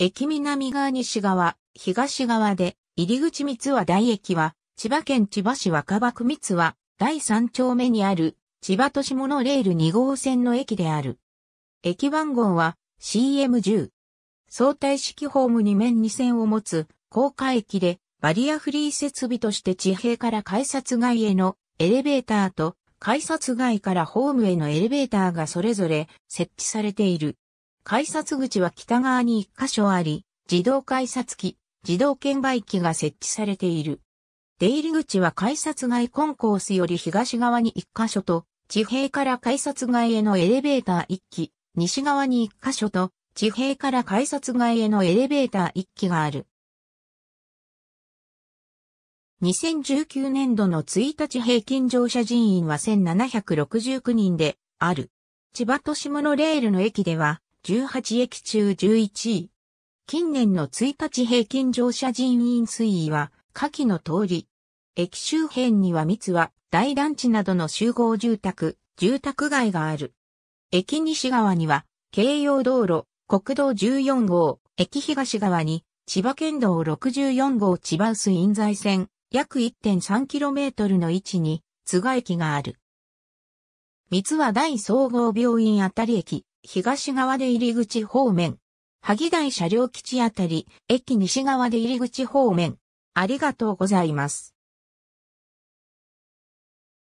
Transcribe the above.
駅南側西側、東側で、入口三和台駅は、千葉県千葉市若葉区三和、第3丁目にある、千葉都市モノレール2号線の駅である。駅番号は CM10。相対式ホーム2面2線を持つ、高架駅で、バリアフリー設備として地平から改札外へのエレベーターと、改札外からホームへのエレベーターがそれぞれ設置されている。改札口は北側に1箇所あり、自動改札機、自動券売機が設置されている。出入り口は改札外コンコースより東側に1箇所と、地平から改札外へのエレベーター1機、西側に1箇所と、地平から改札外へのエレベーター1機がある。2019年度の1日平均乗車人員は1769人である。千葉都市モノレールの駅では、18駅中11位。近年の1日平均乗車人員推移は、下記の通り。駅周辺には三つは、大団地などの集合住宅、住宅街がある。駅西側には、京葉道路、国道14号、駅東側に、千葉県道64号千葉薄印在線、約 1.3km の位置に、津賀駅がある。三は大総合病院あたり駅、東側で入り口方面。萩台車両基地あたり、駅西側で入り口方面。ありがとうございます。